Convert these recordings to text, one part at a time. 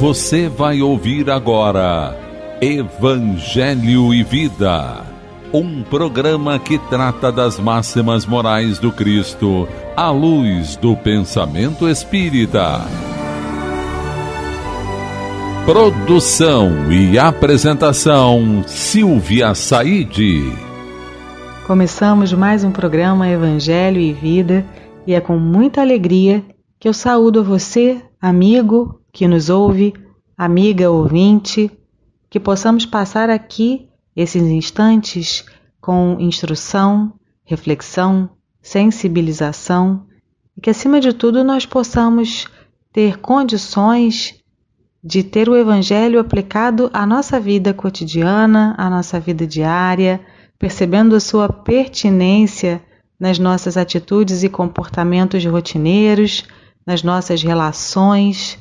Você vai ouvir agora Evangelho e Vida, um programa que trata das máximas morais do Cristo à luz do pensamento espírita. Produção e apresentação Silvia Saide. Começamos mais um programa Evangelho e Vida e é com muita alegria que eu saúdo você, amigo que nos ouve, amiga ouvinte, que possamos passar aqui esses instantes com instrução, reflexão, sensibilização e que, acima de tudo, nós possamos ter condições de ter o Evangelho aplicado à nossa vida cotidiana, à nossa vida diária, percebendo a sua pertinência nas nossas atitudes e comportamentos rotineiros, nas nossas relações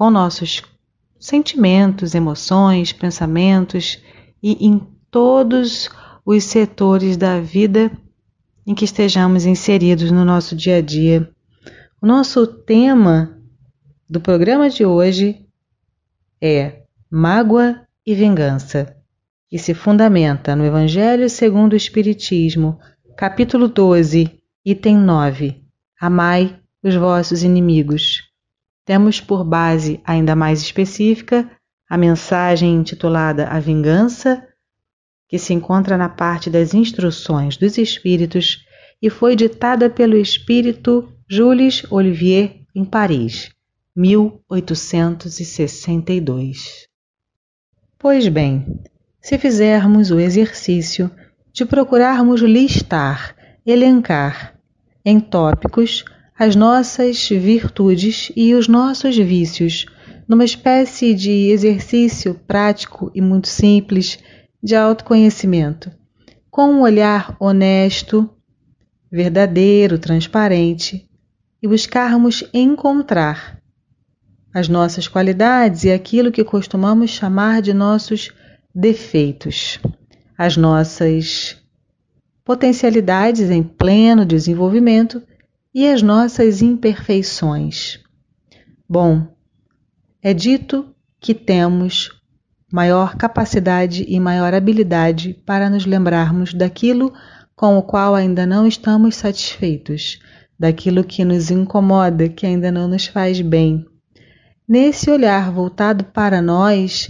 com nossos sentimentos, emoções, pensamentos e em todos os setores da vida em que estejamos inseridos no nosso dia a dia. O nosso tema do programa de hoje é Mágoa e Vingança, e se fundamenta no Evangelho segundo o Espiritismo, capítulo 12, item 9. Amai os vossos inimigos temos por base ainda mais específica a mensagem intitulada A Vingança, que se encontra na parte das instruções dos espíritos e foi ditada pelo espírito Jules Olivier em Paris, 1862. Pois bem, se fizermos o exercício de procurarmos listar, elencar em tópicos as nossas virtudes e os nossos vícios, numa espécie de exercício prático e muito simples de autoconhecimento, com um olhar honesto, verdadeiro, transparente e buscarmos encontrar as nossas qualidades e aquilo que costumamos chamar de nossos defeitos, as nossas potencialidades em pleno desenvolvimento e as nossas imperfeições. Bom, é dito que temos maior capacidade e maior habilidade para nos lembrarmos daquilo com o qual ainda não estamos satisfeitos, daquilo que nos incomoda, que ainda não nos faz bem. Nesse olhar voltado para nós,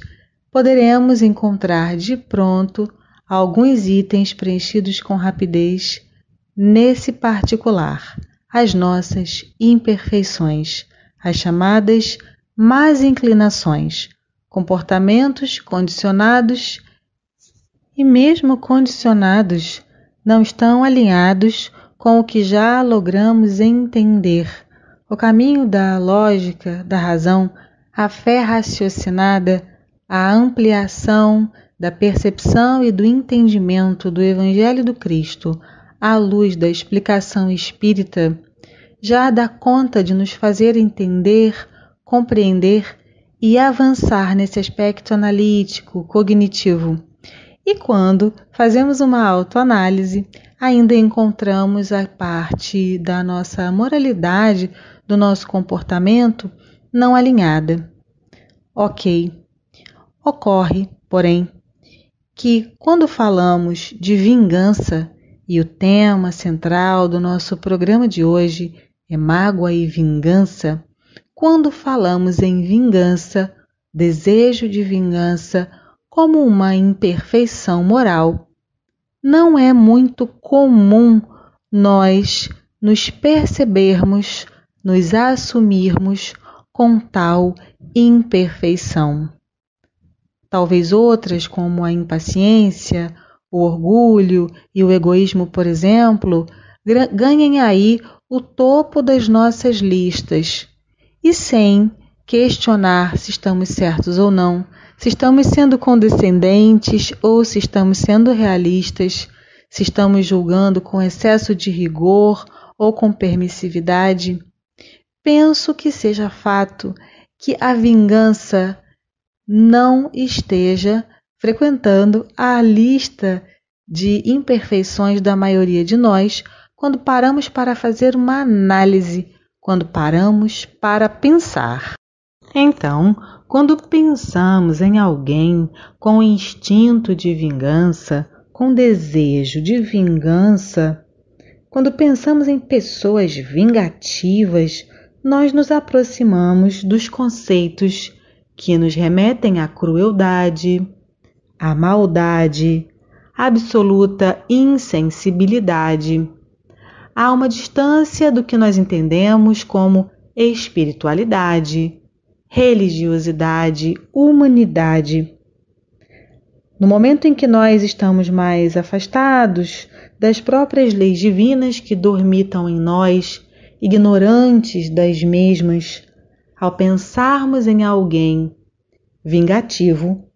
poderemos encontrar de pronto alguns itens preenchidos com rapidez nesse particular as nossas imperfeições, as chamadas más inclinações, comportamentos condicionados e, mesmo condicionados, não estão alinhados com o que já logramos entender. O caminho da lógica, da razão, a fé raciocinada, a ampliação da percepção e do entendimento do Evangelho do Cristo, à luz da explicação espírita, já dá conta de nos fazer entender, compreender e avançar nesse aspecto analítico, cognitivo. E quando fazemos uma autoanálise, ainda encontramos a parte da nossa moralidade, do nosso comportamento não alinhada. Ok. Ocorre, porém, que quando falamos de vingança, e o tema central do nosso programa de hoje é mágoa e vingança. Quando falamos em vingança, desejo de vingança como uma imperfeição moral, não é muito comum nós nos percebermos, nos assumirmos com tal imperfeição. Talvez outras, como a impaciência, o orgulho e o egoísmo, por exemplo, ganhem aí o topo das nossas listas. E sem questionar se estamos certos ou não, se estamos sendo condescendentes ou se estamos sendo realistas, se estamos julgando com excesso de rigor ou com permissividade, penso que seja fato que a vingança não esteja frequentando a lista de imperfeições da maioria de nós quando paramos para fazer uma análise, quando paramos para pensar. Então, quando pensamos em alguém com instinto de vingança, com desejo de vingança, quando pensamos em pessoas vingativas, nós nos aproximamos dos conceitos que nos remetem à crueldade, a maldade, absoluta insensibilidade. Há uma distância do que nós entendemos como espiritualidade, religiosidade, humanidade. No momento em que nós estamos mais afastados das próprias leis divinas que dormitam em nós, ignorantes das mesmas, ao pensarmos em alguém vingativo,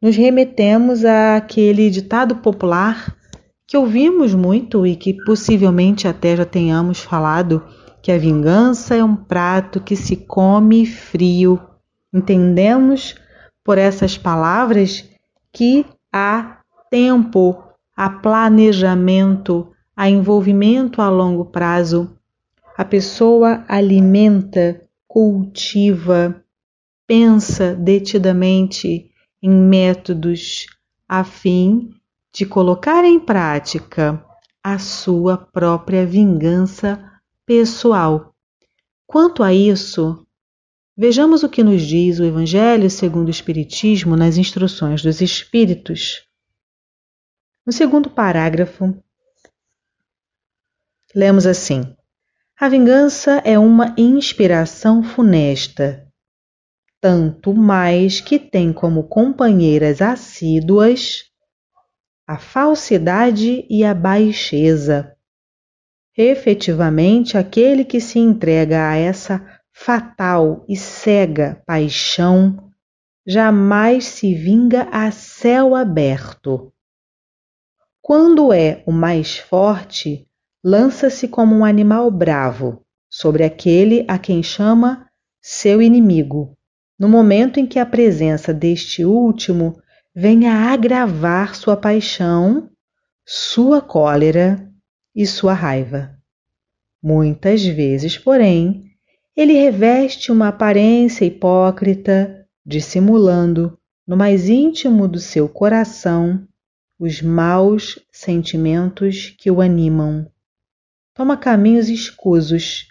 nos remetemos àquele ditado popular que ouvimos muito e que possivelmente até já tenhamos falado, que a vingança é um prato que se come frio. Entendemos por essas palavras que há tempo, há planejamento, há envolvimento a longo prazo. A pessoa alimenta, cultiva, pensa detidamente, em métodos a fim de colocar em prática a sua própria vingança pessoal. Quanto a isso, vejamos o que nos diz o Evangelho segundo o Espiritismo nas Instruções dos Espíritos. No segundo parágrafo, lemos assim: A vingança é uma inspiração funesta tanto mais que tem como companheiras assíduas a falsidade e a baixeza. Efetivamente, aquele que se entrega a essa fatal e cega paixão jamais se vinga a céu aberto. Quando é o mais forte, lança-se como um animal bravo sobre aquele a quem chama seu inimigo no momento em que a presença deste último venha agravar sua paixão, sua cólera e sua raiva. Muitas vezes, porém, ele reveste uma aparência hipócrita, dissimulando, no mais íntimo do seu coração, os maus sentimentos que o animam. Toma caminhos escusos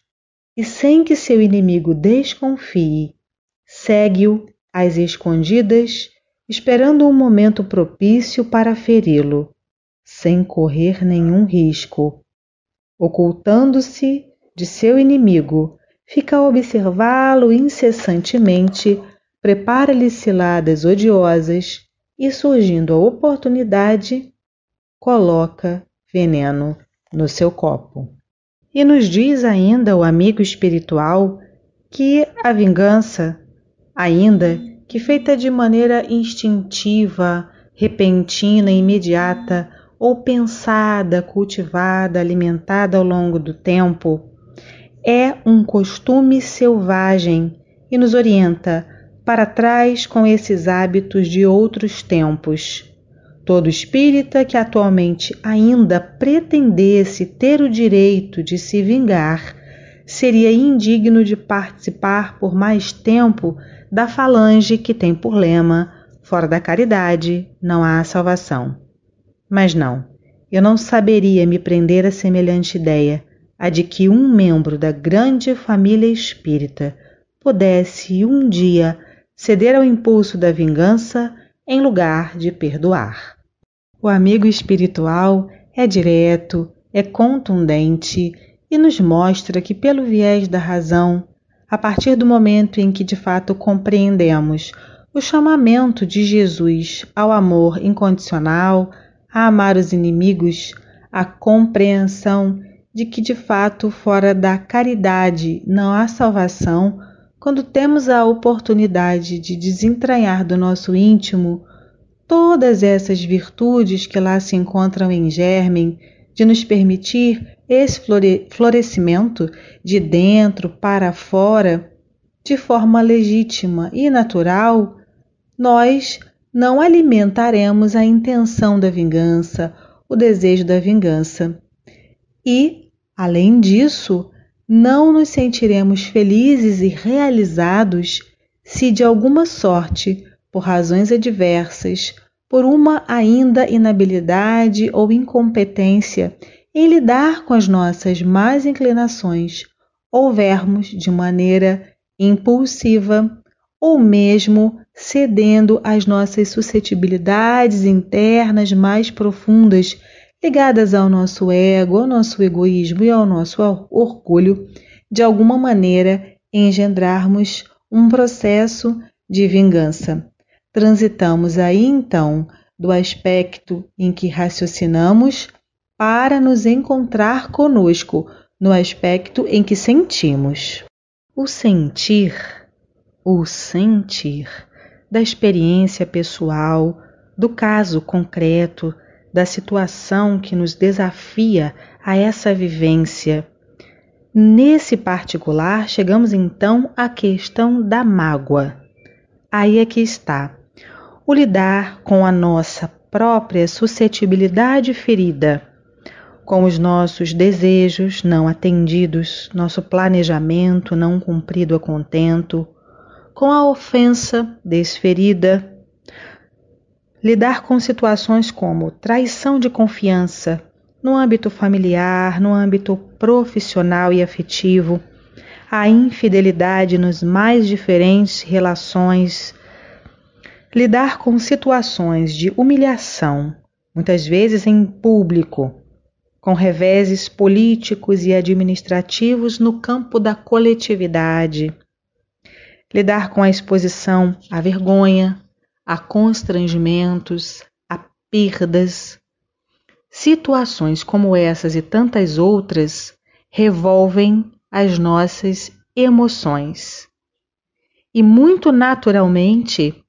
e, sem que seu inimigo desconfie, segue-o às escondidas, esperando um momento propício para feri-lo, sem correr nenhum risco. Ocultando-se de seu inimigo, fica a observá-lo incessantemente, prepara-lhe ciladas odiosas e, surgindo a oportunidade, coloca veneno no seu copo. E nos diz ainda o amigo espiritual que a vingança ainda que feita de maneira instintiva, repentina, imediata, ou pensada, cultivada, alimentada ao longo do tempo, é um costume selvagem e nos orienta para trás com esses hábitos de outros tempos. Todo espírita que atualmente ainda pretendesse ter o direito de se vingar seria indigno de participar por mais tempo da falange que tem por lema: fora da caridade não há salvação. Mas não, eu não saberia me prender a semelhante ideia, a de que um membro da grande família espírita pudesse um dia ceder ao impulso da vingança em lugar de perdoar. O amigo espiritual é direto, é contundente e nos mostra que, pelo viés da razão, a partir do momento em que de fato compreendemos o chamamento de Jesus ao amor incondicional, a amar os inimigos, a compreensão de que de fato fora da caridade não há salvação, quando temos a oportunidade de desentranhar do nosso íntimo todas essas virtudes que lá se encontram em germe, de nos permitir esse florescimento de dentro para fora de forma legítima e natural, nós não alimentaremos a intenção da vingança, o desejo da vingança. E, além disso, não nos sentiremos felizes e realizados se de alguma sorte, por razões adversas por uma ainda inabilidade ou incompetência em lidar com as nossas más inclinações, houvermos de maneira impulsiva ou mesmo cedendo às nossas suscetibilidades internas mais profundas, ligadas ao nosso ego, ao nosso egoísmo e ao nosso orgulho, de alguma maneira engendrarmos um processo de vingança. Transitamos aí então do aspecto em que raciocinamos para nos encontrar conosco no aspecto em que sentimos. O sentir, o sentir da experiência pessoal, do caso concreto, da situação que nos desafia a essa vivência. Nesse particular, chegamos então à questão da mágoa. Aí é que está o lidar com a nossa própria suscetibilidade ferida, com os nossos desejos não atendidos, nosso planejamento não cumprido a contento, com a ofensa desferida. Lidar com situações como traição de confiança, no âmbito familiar, no âmbito profissional e afetivo, a infidelidade nos mais diferentes relações lidar com situações de humilhação, muitas vezes em público, com reveses políticos e administrativos no campo da coletividade, lidar com a exposição à vergonha, a constrangimentos, a perdas. Situações como essas e tantas outras revolvem as nossas emoções. E muito naturalmente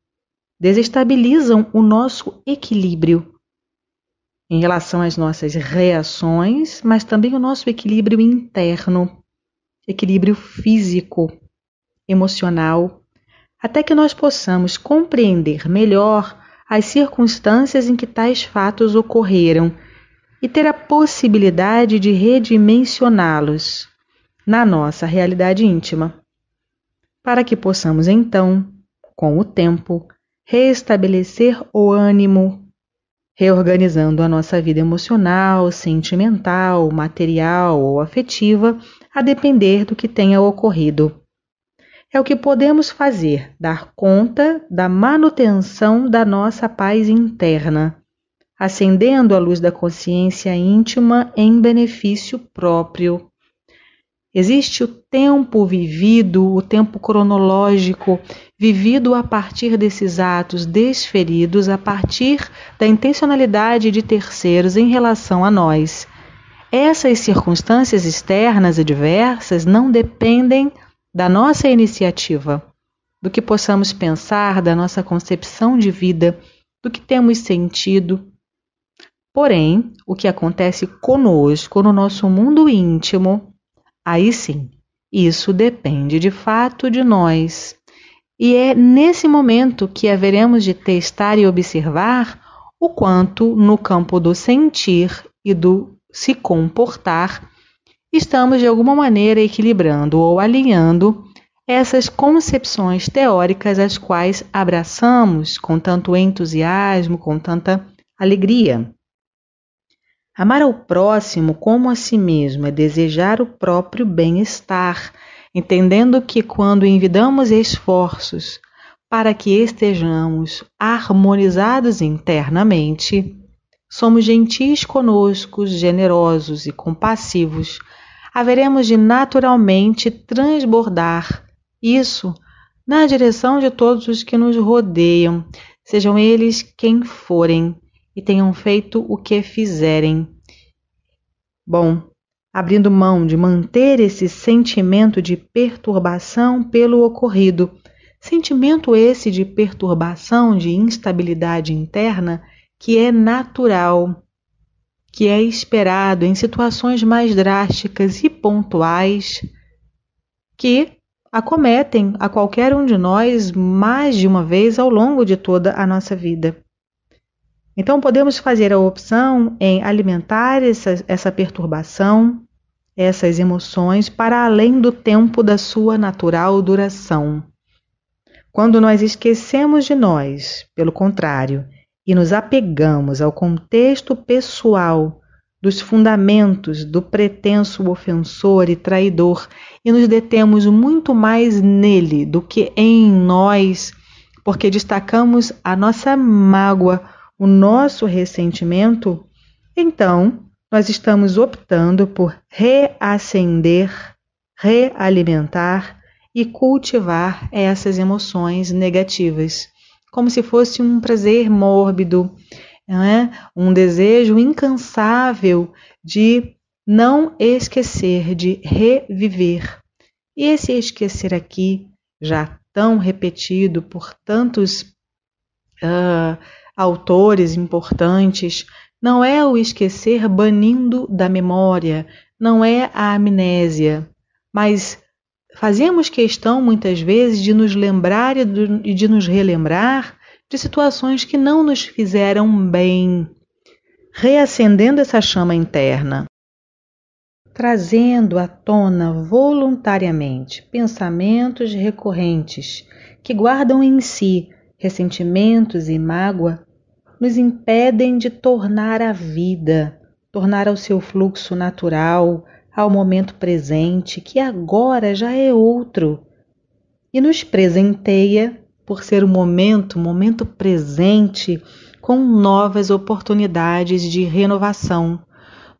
desestabilizam o nosso equilíbrio em relação às nossas reações, mas também o nosso equilíbrio interno, equilíbrio físico, emocional, até que nós possamos compreender melhor as circunstâncias em que tais fatos ocorreram e ter a possibilidade de redimensioná-los na nossa realidade íntima, para que possamos então, com o tempo, reestabelecer o ânimo, reorganizando a nossa vida emocional, sentimental, material ou afetiva, a depender do que tenha ocorrido. É o que podemos fazer, dar conta da manutenção da nossa paz interna, acendendo a luz da consciência íntima em benefício próprio. Existe o tempo vivido, o tempo cronológico, vivido a partir desses atos desferidos, a partir da intencionalidade de terceiros em relação a nós. Essas circunstâncias externas e diversas não dependem da nossa iniciativa, do que possamos pensar, da nossa concepção de vida, do que temos sentido. Porém, o que acontece conosco no nosso mundo íntimo Aí sim, isso depende de fato de nós. E é nesse momento que haveremos de testar e observar o quanto, no campo do sentir e do se comportar, estamos de alguma maneira equilibrando ou alinhando essas concepções teóricas às quais abraçamos com tanto entusiasmo, com tanta alegria. Amar ao próximo como a si mesmo é desejar o próprio bem-estar, entendendo que quando envidamos esforços para que estejamos harmonizados internamente, somos gentis conosco, generosos e compassivos, haveremos de naturalmente transbordar isso na direção de todos os que nos rodeiam, sejam eles quem forem e tenham feito o que fizerem. Bom, abrindo mão de manter esse sentimento de perturbação pelo ocorrido, sentimento esse de perturbação, de instabilidade interna, que é natural, que é esperado em situações mais drásticas e pontuais que acometem a qualquer um de nós mais de uma vez ao longo de toda a nossa vida. Então, podemos fazer a opção em alimentar essa, essa perturbação, essas emoções, para além do tempo da sua natural duração. Quando nós esquecemos de nós, pelo contrário, e nos apegamos ao contexto pessoal, dos fundamentos do pretenso ofensor e traidor e nos detemos muito mais nele do que em nós, porque destacamos a nossa mágoa o nosso ressentimento, então nós estamos optando por reacender, realimentar e cultivar essas emoções negativas, como se fosse um prazer mórbido, é? um desejo incansável de não esquecer, de reviver. E esse esquecer aqui, já tão repetido por tantos uh, autores importantes, não é o esquecer banindo da memória, não é a amnésia, mas fazemos questão muitas vezes de nos lembrar e de nos relembrar de situações que não nos fizeram bem, reacendendo essa chama interna, trazendo à tona voluntariamente pensamentos recorrentes que guardam em si ressentimentos e mágoa nos impedem de tornar a vida, tornar ao seu fluxo natural, ao momento presente, que agora já é outro, e nos presenteia, por ser o momento, momento presente, com novas oportunidades de renovação,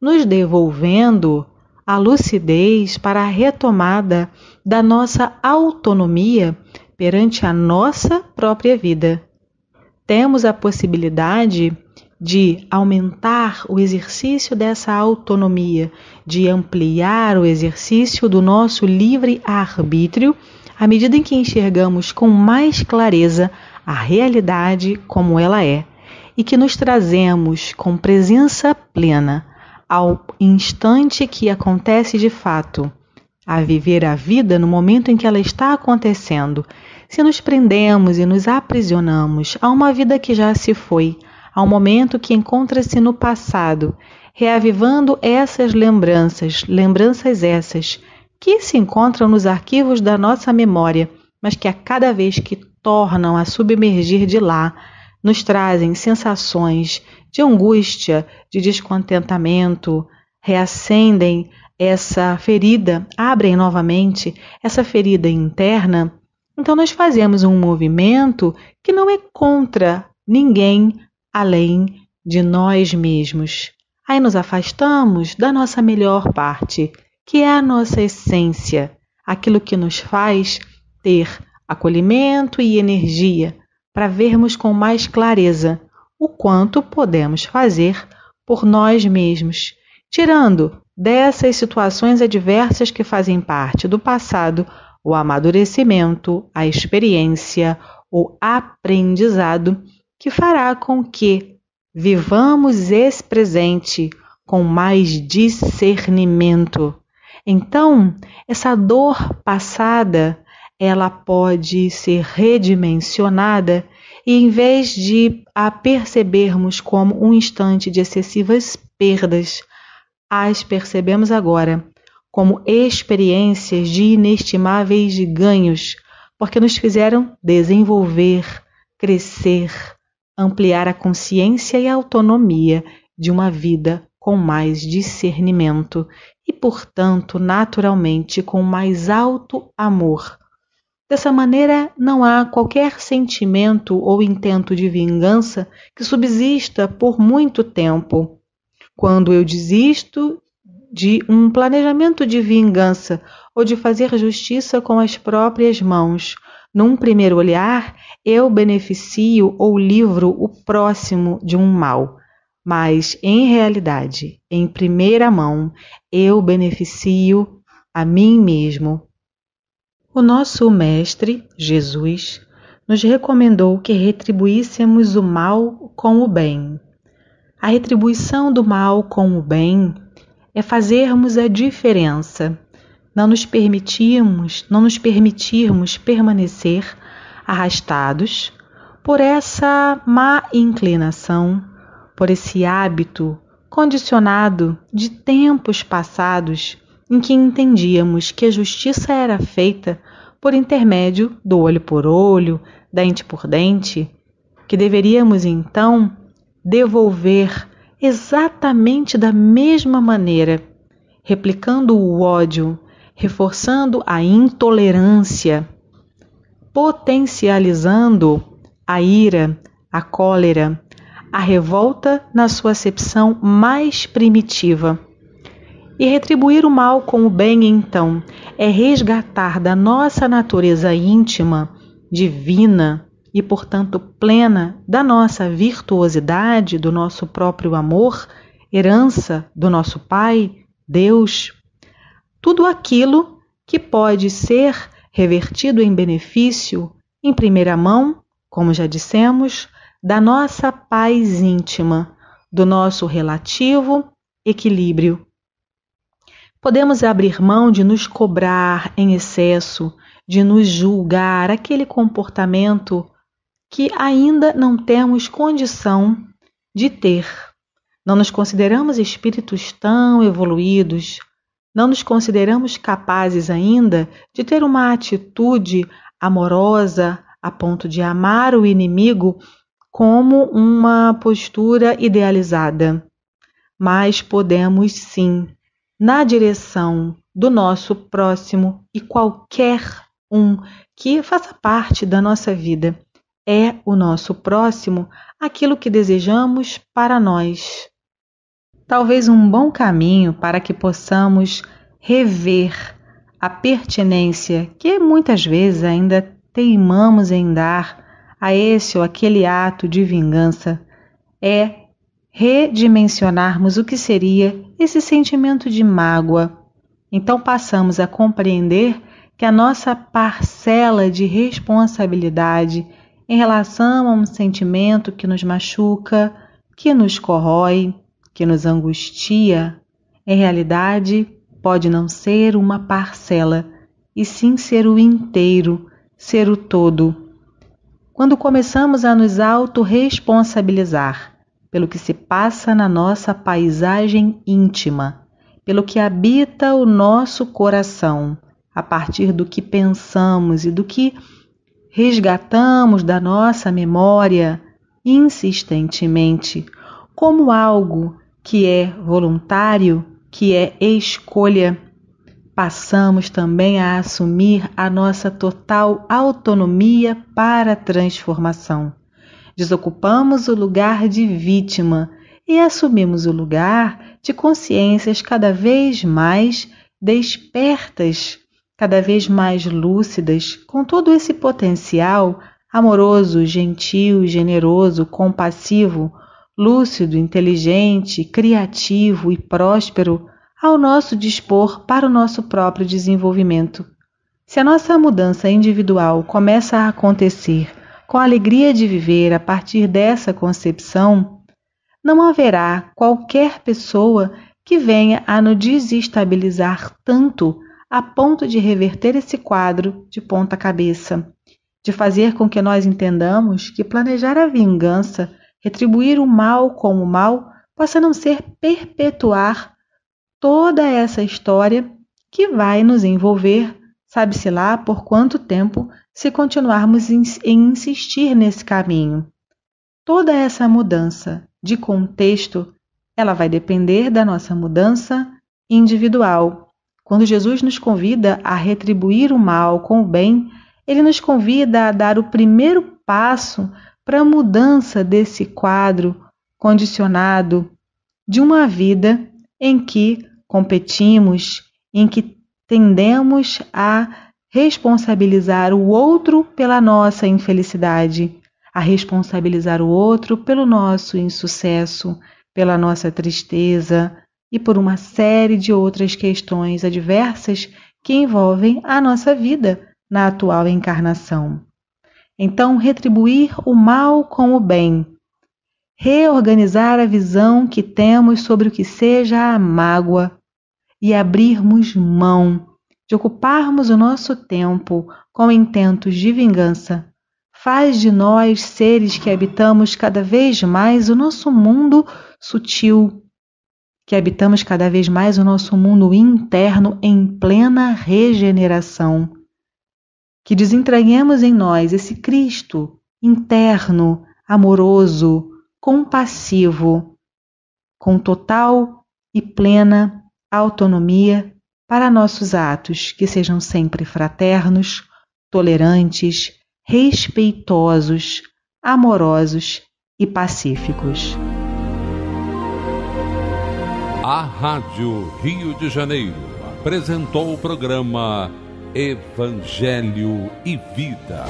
nos devolvendo a lucidez para a retomada da nossa autonomia perante a nossa própria vida temos a possibilidade de aumentar o exercício dessa autonomia, de ampliar o exercício do nosso livre arbítrio, à medida em que enxergamos com mais clareza a realidade como ela é e que nos trazemos com presença plena ao instante que acontece de fato, a viver a vida no momento em que ela está acontecendo se nos prendemos e nos aprisionamos a uma vida que já se foi, a um momento que encontra-se no passado, reavivando essas lembranças, lembranças essas, que se encontram nos arquivos da nossa memória, mas que a cada vez que tornam a submergir de lá, nos trazem sensações de angústia, de descontentamento, reacendem essa ferida, abrem novamente essa ferida interna então, nós fazemos um movimento que não é contra ninguém além de nós mesmos. Aí nos afastamos da nossa melhor parte, que é a nossa essência, aquilo que nos faz ter acolhimento e energia para vermos com mais clareza o quanto podemos fazer por nós mesmos, tirando dessas situações adversas que fazem parte do passado o amadurecimento, a experiência, o aprendizado que fará com que vivamos esse presente com mais discernimento. Então, essa dor passada, ela pode ser redimensionada e em vez de a percebermos como um instante de excessivas perdas, as percebemos agora como experiências de inestimáveis ganhos, porque nos fizeram desenvolver, crescer, ampliar a consciência e a autonomia de uma vida com mais discernimento e, portanto, naturalmente com mais alto amor. Dessa maneira, não há qualquer sentimento ou intento de vingança que subsista por muito tempo. Quando eu desisto de um planejamento de vingança ou de fazer justiça com as próprias mãos. Num primeiro olhar, eu beneficio ou livro o próximo de um mal, mas em realidade, em primeira mão, eu beneficio a mim mesmo. O nosso Mestre, Jesus, nos recomendou que retribuíssemos o mal com o bem. A retribuição do mal com o bem é fazermos a diferença, não nos permitirmos, não nos permitirmos permanecer arrastados por essa má inclinação, por esse hábito condicionado de tempos passados em que entendíamos que a justiça era feita por intermédio do olho por olho, dente por dente, que deveríamos então devolver exatamente da mesma maneira, replicando o ódio, reforçando a intolerância, potencializando a ira, a cólera, a revolta na sua acepção mais primitiva. E retribuir o mal com o bem, então, é resgatar da nossa natureza íntima, divina, e, portanto, plena da nossa virtuosidade, do nosso próprio amor, herança do nosso Pai, Deus, tudo aquilo que pode ser revertido em benefício, em primeira mão, como já dissemos, da nossa paz íntima, do nosso relativo equilíbrio. Podemos abrir mão de nos cobrar em excesso, de nos julgar aquele comportamento que ainda não temos condição de ter. Não nos consideramos espíritos tão evoluídos, não nos consideramos capazes ainda de ter uma atitude amorosa a ponto de amar o inimigo como uma postura idealizada. Mas podemos sim, na direção do nosso próximo e qualquer um que faça parte da nossa vida, é o nosso próximo aquilo que desejamos para nós. Talvez um bom caminho para que possamos rever a pertinência que muitas vezes ainda teimamos em dar a esse ou aquele ato de vingança é redimensionarmos o que seria esse sentimento de mágoa. Então passamos a compreender que a nossa parcela de responsabilidade em relação a um sentimento que nos machuca, que nos corrói, que nos angustia, em realidade pode não ser uma parcela, e sim ser o inteiro, ser o todo. Quando começamos a nos autorresponsabilizar pelo que se passa na nossa paisagem íntima, pelo que habita o nosso coração, a partir do que pensamos e do que resgatamos da nossa memória insistentemente como algo que é voluntário, que é escolha. Passamos também a assumir a nossa total autonomia para a transformação. Desocupamos o lugar de vítima e assumimos o lugar de consciências cada vez mais despertas cada vez mais lúcidas, com todo esse potencial amoroso, gentil, generoso, compassivo, lúcido, inteligente, criativo e próspero ao nosso dispor para o nosso próprio desenvolvimento. Se a nossa mudança individual começa a acontecer com a alegria de viver a partir dessa concepção, não haverá qualquer pessoa que venha a nos desestabilizar tanto a ponto de reverter esse quadro de ponta cabeça, de fazer com que nós entendamos que planejar a vingança, retribuir o mal com o mal, possa não ser perpetuar toda essa história que vai nos envolver, sabe-se lá por quanto tempo, se continuarmos em insistir nesse caminho. Toda essa mudança de contexto, ela vai depender da nossa mudança individual quando Jesus nos convida a retribuir o mal com o bem, ele nos convida a dar o primeiro passo para a mudança desse quadro condicionado de uma vida em que competimos, em que tendemos a responsabilizar o outro pela nossa infelicidade, a responsabilizar o outro pelo nosso insucesso, pela nossa tristeza, e por uma série de outras questões adversas que envolvem a nossa vida na atual encarnação. Então, retribuir o mal com o bem, reorganizar a visão que temos sobre o que seja a mágoa e abrirmos mão de ocuparmos o nosso tempo com intentos de vingança, faz de nós seres que habitamos cada vez mais o nosso mundo sutil que habitamos cada vez mais o nosso mundo interno em plena regeneração. Que desentranhemos em nós esse Cristo interno, amoroso, compassivo, com total e plena autonomia para nossos atos, que sejam sempre fraternos, tolerantes, respeitosos, amorosos e pacíficos. A Rádio Rio de Janeiro apresentou o programa Evangelho e Vida.